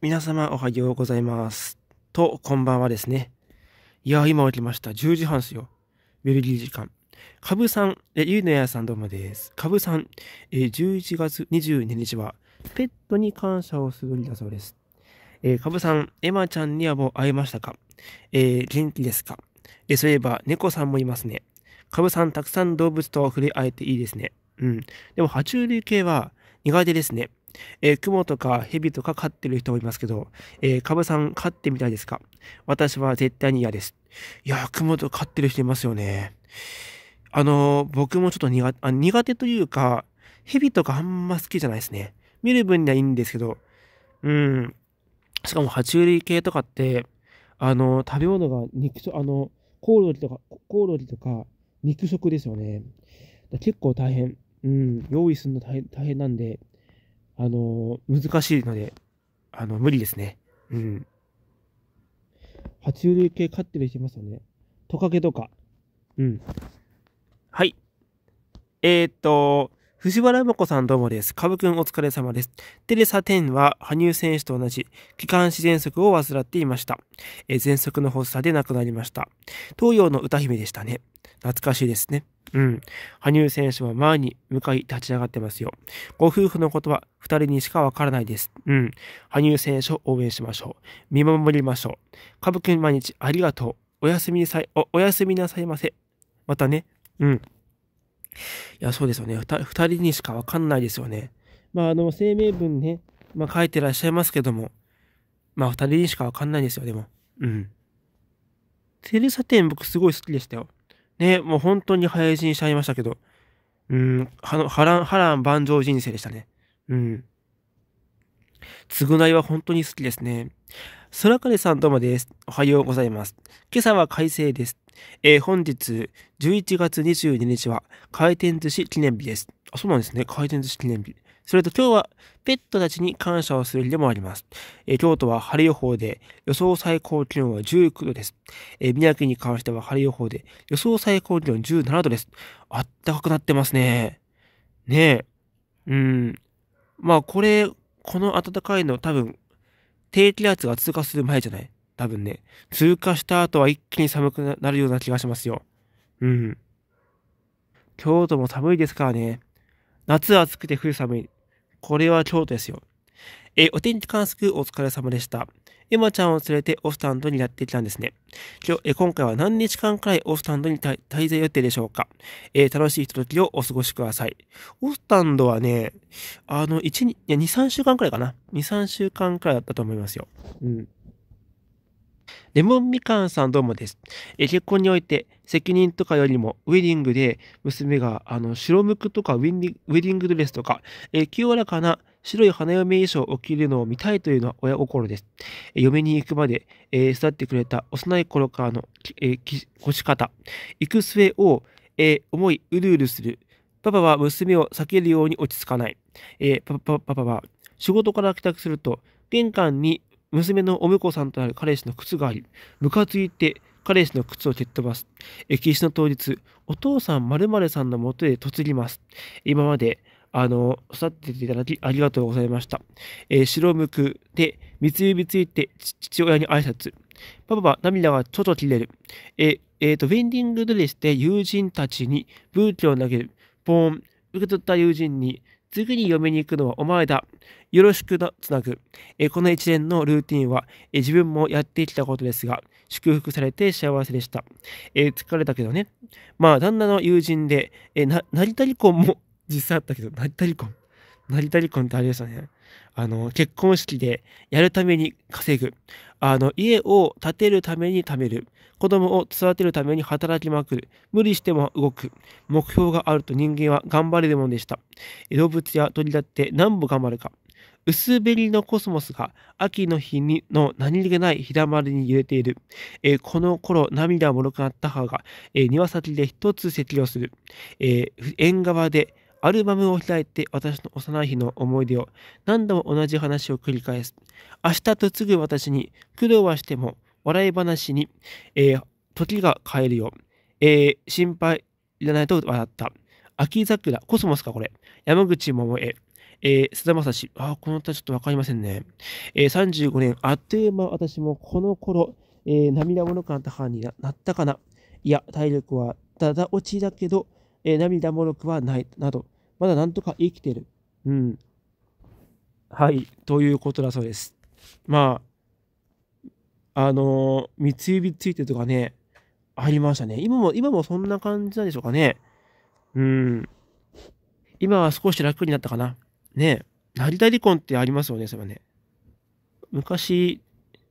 皆様おはようございます。と、こんばんはですね。いや今起きました。10時半すよ。ベルギー時間。かぶさん、え、ゆうのやさんどうもです。かぶさん、え、11月22日は、ペットに感謝をする日だそうです。えー、かぶさん、エマちゃんにはもう会えましたかえー、元気ですかえー、そういえば、猫さんもいますね。かぶさん、たくさん動物と触れ合えていいですね。うん。でも、爬虫類系は苦手ですね。えー、雲とか蛇とか飼ってる人もいますけど、えー、カブさん飼ってみたいですか私は絶対に嫌です。いやー、雲と飼ってる人いますよね。あのー、僕もちょっと苦あ苦手というか、蛇とかあんま好きじゃないですね。見る分にはいいんですけど、うん。しかも爬虫類系とかって、あのー、食べ物が肉食、あのー、コオロギとか、コオロギとか肉食ですよね。結構大変。うん、用意するの大変大変なんで、あの、難しいので、あの、無理ですね。うん。爬虫類系飼ってる人いますよね。トカゲとか。うん。はい。えー、っと、藤原山子さんどうもです。株くんお疲れ様です。テレサ10は羽生選手と同じ気管支喘息を患っていました。え喘息の発作で亡くなりました。東洋の歌姫でしたね。懐かしいですね。うん。羽生選手は前に向かい立ち上がってますよ。ご夫婦のことは二人にしかわからないです。うん。羽生選手を応援しましょう。見守りましょう。株くん毎日ありがとう。おやすみなさい。お、おやすみなさいませ。またね。うん。いや、そうですよね。2, 人にしかわかんないですよね。まあ、あの、声明文ね、まあ、書いてらっしゃいますけども、まあ、2人にしかわかんないですよ、でも。うん。テレサテン、僕すごい好きでしたよ。ね、もう本当に配信しちゃいましたけど、うん、は波乱、波乱万丈人生でしたね。うん。償いは本当に好きですね。空枯さんどうもです。おはようございます。今朝は快晴です。えー、本日11月22日は回転寿司記念日です。あ、そうなんですね。回転寿司記念日。それと今日はペットたちに感謝をする日でもあります。えー、京都は晴れ予報で予想最高気温は19度です。えー、宮城に関しては晴れ予報で予想最高気温17度です。あったかくなってますね。ねえ。うん。まあこれ、この暖かいの多分、低気圧が通過する前じゃない多分ね。通過した後は一気に寒くなるような気がしますよ。うん。京都も寒いですからね。夏暑くて冬寒い。これは京都ですよ。えー、お天気観測お疲れ様でした。エマちゃんを連れてオフタンドにやってきたんですね。今日、えー、今回は何日間くらいオフタンドに滞在予定でしょうか、えー、楽しいひとときをお過ごしください。オフタンドはね、あの、1、いや、2、3週間くらいかな。2、3週間くらいだったと思いますよ。うん。レモンみかんさんどうもです。え結婚において責任とかよりもウェディングで娘があの白むくとかウェディングドレスとかえ清らかな白い花嫁衣装を着るのを見たいというのは親心です。え嫁に行くまで、えー、育ってくれた幼い頃からの、えー、腰肩、方、行く末を、えー、思い、うるうるする。パパは娘を避けるように落ち着かない。えー、パパパパは仕事から帰宅すると、玄関に娘のお婿さんとなる彼氏の靴があり、ムカついて彼氏の靴を蹴っ飛ばす。歴史の当日、お父さん〇〇さんのもとへ嫁ぎます。今まであの、育てていただきありがとうございました。えー、白むくで、つ指ついて父親に挨拶。パパは涙がちょっと切れる。ええー、と、ウェンディングドレスで友人たちにブーケを投げる。ポーン。受け取った友人に、次に嫁に行くのはお前だ。よろしくな、つなぐ。えこの一連のルーティンは、え自分もやってきたことですが、祝福されて幸せでした。え疲れたけどね。まあ、旦那の友人で、えな成田離婚も実際あったけど、成田離婚。成田離婚ってあれでしたね。あの、結婚式でやるために稼ぐ。あの、家を建てるために貯める。子供を育てるために働きまくる。無理しても動く。目標があると人間は頑張れるものでした。動物や鳥だって何歩頑張るか。薄紅のコスモスが秋の日にの何気ない日だまりに揺れている。えー、この頃涙もろくなった母が、えー、庭先で一つ咳をする。えー、縁側でアルバムを開いて私の幼い日の思い出を何度も同じ話を繰り返す。明日と次ぐ私に苦労はしても笑い話に、えー、時が変えるよ。えー、心配いらないと笑った。秋桜、コスモスかこれ。山口百恵。えー、菅田正史。あ、この歌ちょっとわかりませんね。えー、35年、あっという間私もこの頃、えー、涙もろくなった母になったかな。いや、体力はただ落ちだけど、えー、涙もろくはない、など、まだなんとか生きてる。うん。はい、ということだそうです。まあ、あのー、三つ指ついてとかね、ありましたね。今も、今もそんな感じなんでしょうかね。うん。今は少し楽になったかな。ね成田離婚ってありますよね、それはね。昔、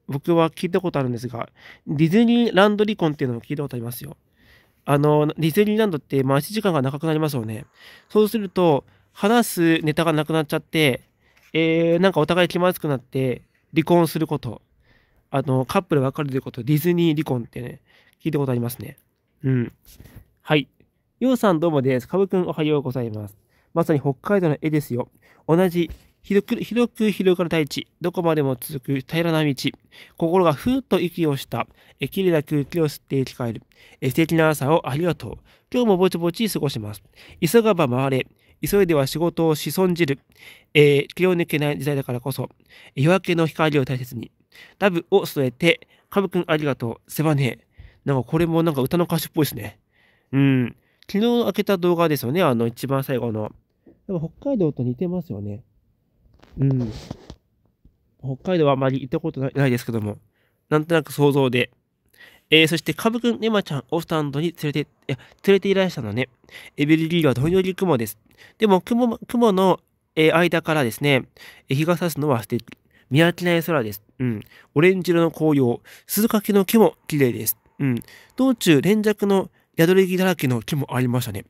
僕は聞いたことあるんですが、ディズニーランド離婚っていうのも聞いたことありますよ。あの、ディズニーランドって待ち時間が長くなりますよね。そうすると、話すネタがなくなっちゃって、えー、なんかお互い気まずくなって、離婚すること。あの、カップル別れること、ディズニー離婚ってね、聞いたことありますね。うん。はい。ようさんどうもです。かぶくんおはようございます。まさに北海道の絵ですよ。同じ広く、広く広がる大地。どこまでも続く平らな道。心がふーっと息をした。え、綺麗な空気を吸って生き返る。え、素敵な朝をありがとう。今日もぼちぼち過ごします。急がば回れ。急いでは仕事をし損じる。えー、気を抜けない時代だからこそ、夜明けの光を大切に。ラブを添えて、カブくんありがとう。せばねえ。なんかこれもなんか歌の歌手っぽいですね。うん。昨日開けた動画ですよね。あの一番最後の。でも北海道と似てますよね。うん。北海道はあまり行ったことないですけども、なんとなく想像で。えー、そして、カブくん、ネマちゃんをスタンドに連れて、いや、連れていらしたのね。エビリリーはどんより雲です。でも、雲、雲の、えー、間からですね、日が差すのは素敵。見飽きない空です。うん。オレンジ色の紅葉、鈴掛の木も綺麗です。うん。道中、連弱の宿り木だらけの木もありましたね。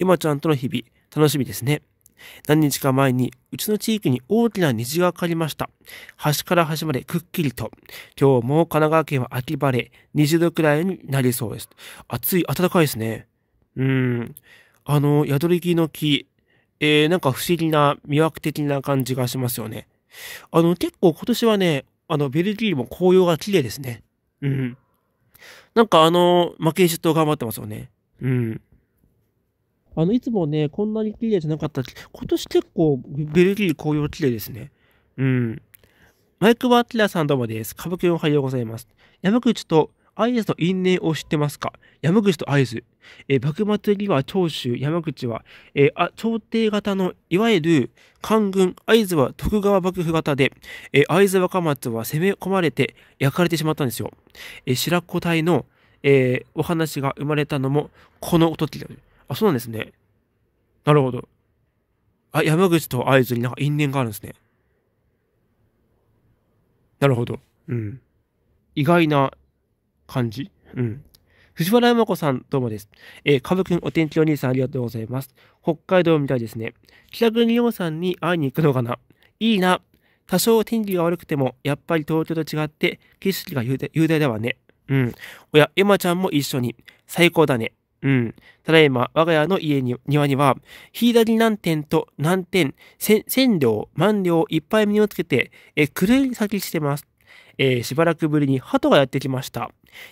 エマちゃんとの日々、楽しみですね。何日か前に、うちの地域に大きな虹がかかりました。端から端までくっきりと。今日も神奈川県は秋晴れ、20度くらいになりそうです。暑い、暖かいですね。うん。あの、宿り木の木、えー、なんか不思議な、魅惑的な感じがしますよね。あの、結構今年はね、あの、ベルギーも紅葉が綺麗ですね。うん。なんかあの、負けじっと頑張ってますよね。うん。あの、いつもね、こんなに綺麗じゃなかった今年結構、ベルギー紅葉綺麗ですね。うん。マイクバーティラさんどうもです。歌舞伎おはようございます。山口と会津の因縁を知ってますか山口と会津。え幕末には長州、山口は、えあ朝廷型の、いわゆる官軍、会津は徳川幕府型で、えー、会津若松は攻め込まれて焼かれてしまったんですよ。え白子隊の、えお話が生まれたのも、この時だ、あ、そうなんですね。なるほど。あ、山口と会ずになんか因縁があるんですね。なるほど。うん。意外な感じ。うん。藤原山子さん、どうもです。えー、歌舞伎お天気お兄さん、ありがとうございます。北海道みたいですね。北国洋さんに会いに行くのかな。いいな。多少天気が悪くても、やっぱり東京と違って、景色が雄大だわね。うん。おや、エマちゃんも一緒に。最高だね。うん。ただいま、我が家の家に、庭には、左何点と何点、千両、万両いっぱい身をつけて、えー、狂いに先してます。えー、しばらくぶりに鳩がやってきました。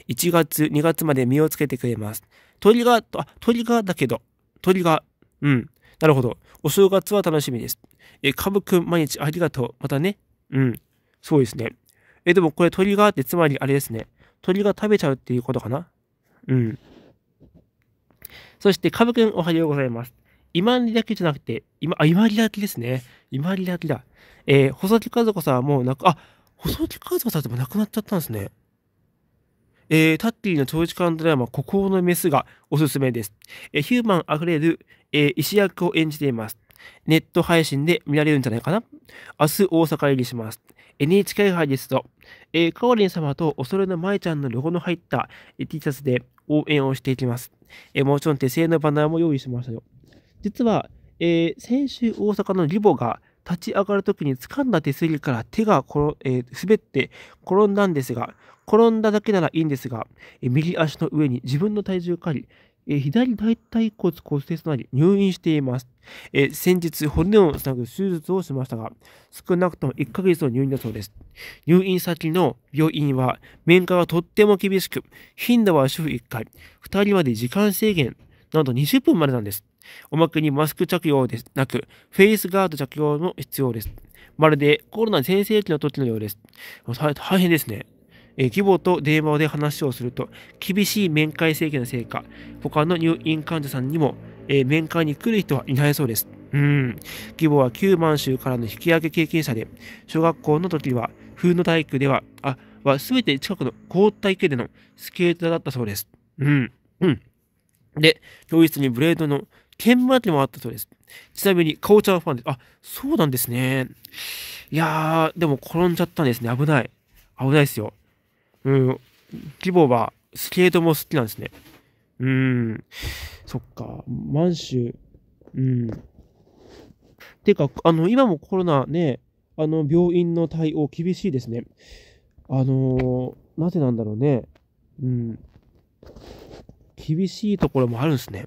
1月、2月まで実をつけてくれます。鳥が、あ、鳥がだけど、鳥が、うん。なるほど。お正月は楽しみです。えかぶくん毎日ありがとう。またね。うん。そうですね。えでもこれ鳥がってつまりあれですね。鳥が食べちゃうっていうことかなうん。そして、かぶくん、おはようございます。今里だけじゃなくて、今、あ、今里だけですね。今里だけだ。えー、細木和子さんはもうなく、あ、細木和子さんでも亡くなっちゃったんですね。えー、タッティの長時間ドラマ、孤高のメスがおすすめです。えー、ヒューマンあふれる、えー、石役を演じています。ネット配信で見られるんじゃないかな明日大阪入りします。NHK 杯ですと、えー、カオリン様とお揃いのまちゃんのロゴの入った T シャツで応援をしていきます。えー、もちろん手製のバナーも用意しましたよ。実は、えー、先週大阪のリボが立ち上がるときに掴んだ手すりから手がこえー、滑って転んだんですが、転んだだけならいいんですが、えー、右足の上に自分の体重を借り、えー、左大腿骨骨折となり入院しています。えー、先日、骨をつなぐ手術をしましたが、少なくとも1ヶ月の入院だそうです。入院先の病院は、面会はとっても厳しく、頻度は週1回、2人まで時間制限、など20分までなんです。おまけにマスク着用ですなく、フェイスガード着用も必要です。まるでコロナ先生期の時のようです。大変ですね。え義母と電話で話をすると、厳しい面会制限のせいか、他の入院患者さんにも、え面会に来る人はいないそうです。うん。義母は旧満州からの引き上げ経験者で、小学校の時は、風の体育では、あ、は全て近くの凍った池でのスケーターだったそうです。うん。うん。で、教室にブレードの剣磨でもあったそうです。ちなみに、かぼちゃファンです。あ、そうなんですね。いやー、でも転んじゃったんですね。危ない。危ないですよ。うん、義母はスケートも好きなんですね。うん、そっか、満州、うん。てか、あの、今もコロナね、あの、病院の対応厳しいですね。あのー、なぜなんだろうね。うん。厳しいところもあるんですね。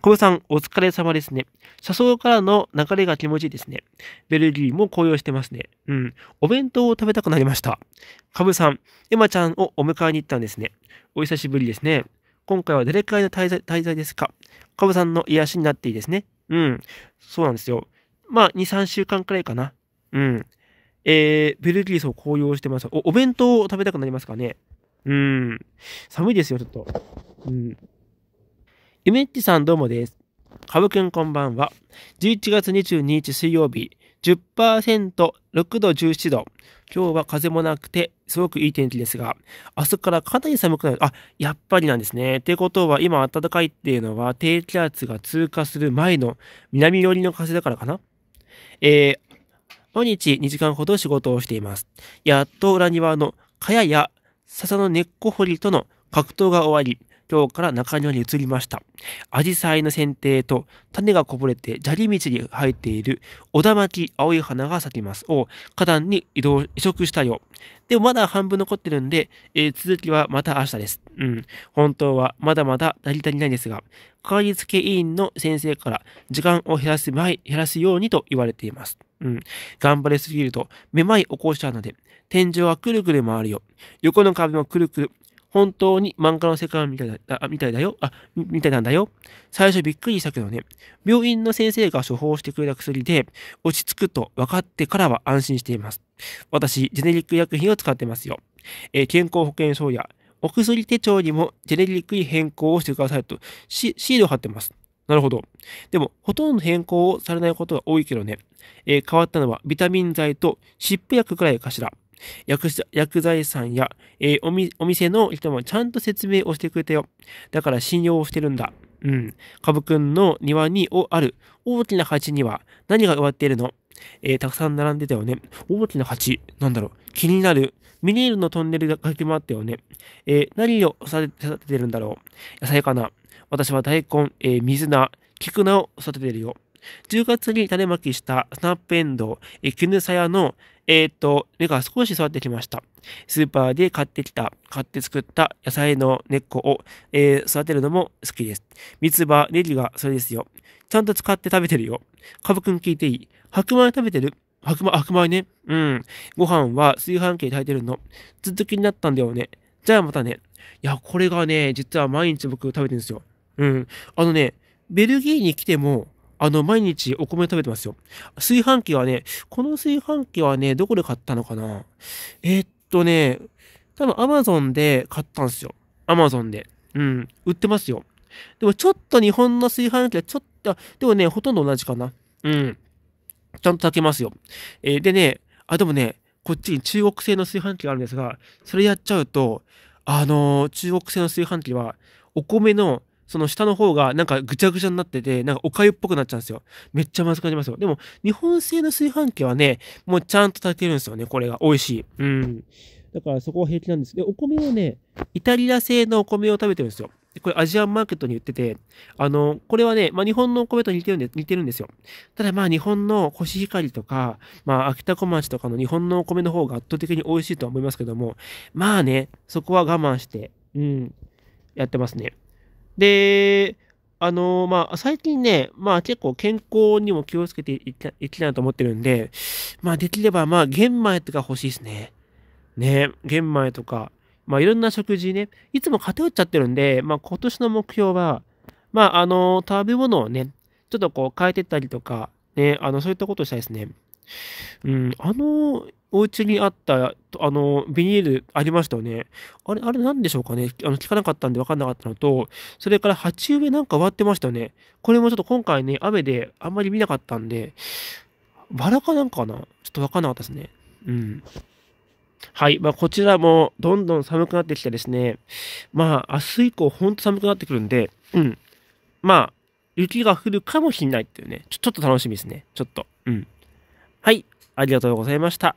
小室さん、お疲れ様ですね。車窓からの流れが気持ちいいですね。ベルギーも紅葉してますね。うん。お弁当を食べたくなりました。カブさん、エマちゃんをお迎えに行ったんですね。お久しぶりですね。今回はどれくらいの滞在滞在ですかカブさんの癒しになっていいですね。うん。そうなんですよ。まあ、2、3週間くらいかな。うん。えー、ベルギーそう紅葉してます。お、お弁当を食べたくなりますかね。うん。寒いですよ、ちょっと。うん。ゆめっちさんどうもです。かぶくんこんばんは。11月22日水曜日、10%、6度、17度。今日は風もなくて、すごくいい天気ですが、明日からかなり寒くなる。あ、やっぱりなんですね。ってことは、今暖かいっていうのは、低気圧が通過する前の南寄りの風だからかなえー、毎日2時間ほど仕事をしています。やっと裏庭の蚊帳や笹の根っこ掘りとの格闘が終わり、今日から中庭に移りました。アジサイの剪定と種がこぼれて砂利道に生えている小田巻青い花が咲きますを花壇に移動、移植したよ。でもまだ半分残ってるんで、えー、続きはまた明日です。うん。本当はまだまだ成り足りないですが、かかりつけ委員の先生から時間を減らす前、減らすようにと言われています。うん。頑張りすぎると、めまい起こしちゃうので、天井はくるくる回るよ。横の壁もくるくる、本当に漫画の世界みたいだ、あ、みたいだよ。あ、みたいなんだよ。最初びっくりしたけどね。病院の先生が処方してくれた薬で、落ち着くと分かってからは安心しています。私、ジェネリック薬品を使ってますよ。えー、健康保険証や、お薬手帳にもジェネリックに変更をしてくださいとシ、シールを貼ってます。なるほど。でも、ほとんど変更をされないことが多いけどね。えー、変わったのはビタミン剤と湿布薬くらいかしら。薬薬剤さんや、えー、おみお店の人もちゃんと説明をしてくれたよ。だから信用をしてるんだ。うん。カブくんの庭におある大きな鉢には何が植わっているのえー、たくさん並んでたよね。大きな鉢。なんだろう。気になる。ミネールのトンネルが駆け回ったよね。えー、何を育ててるんだろう。野菜かな。私は大根、えー、水菜、菊菜を育ててるよ。10月に種まきしたスナップエンドウ、えキヌサヤの、えー、っと、目が少し育ってきました。スーパーで買ってきた、買って作った野菜の根っこを、えー、育てるのも好きです。三つ葉、ネギがそれですよ。ちゃんと使って食べてるよ。カブくん聞いていい白米食べてる白米、白米ね。うん。ご飯は炊飯器で炊いてるの。ずっと気になったんだよね。じゃあまたね。いや、これがね、実は毎日僕食べてるんですよ。うん。あのね、ベルギーに来ても、あの、毎日お米食べてますよ。炊飯器はね、この炊飯器はね、どこで買ったのかなえー、っとね、多分 Amazon で買ったんですよ。Amazon で。うん、売ってますよ。でもちょっと日本の炊飯器はちょっと、でもね、ほとんど同じかな。うん。ちゃんと炊けますよ。えー、でね、あ、でもね、こっちに中国製の炊飯器があるんですが、それやっちゃうと、あのー、中国製の炊飯器は、お米のその下の方がなんかぐちゃぐちゃになってて、なんかおかゆっぽくなっちゃうんですよ。めっちゃまずくなりますよ。でも、日本製の炊飯器はね、もうちゃんと炊けるんですよね、これが。美味しい。うん。だからそこは平気なんです。で、お米はね、イタリア製のお米を食べてるんですよ。これアジアンマーケットに売ってて、あの、これはね、まあ、日本のお米と似てるんで、似てるんですよ。ただまあ日本のコシヒカリとか、まあ秋田小町とかの日本のお米の方が圧倒的に美味しいとは思いますけども、まあね、そこは我慢して、うん、やってますね。で、あのまあ、最近ね、まあ結構健康にも気をつけていきたいなと思ってるんで、まあできればまあ玄米とか欲しいですね。ね、玄米とか、まあいろんな食事ね、いつも偏っちゃってるんで、まあ今年の目標は、まああの食べ物をね、ちょっとこう変えてったりとか、ね、あの、そういったことしたいですね。うん、あの、お家にあった、あの、ビニールありましたよね。あれ、あれなんでしょうかねあの、聞かなかったんで分かんなかったのと、それから鉢植えなんか割ってましたよね。これもちょっと今回ね、雨であんまり見なかったんで、バラかなんかかなちょっと分かんなかったですね。うん。はい。まあ、こちらもどんどん寒くなってきてですね、まあ、明日以降ほんと寒くなってくるんで、うん。まあ、雪が降るかもしんないっていうね、ちょちょっと楽しみですね。ちょっと。うん。はい。ありがとうございました。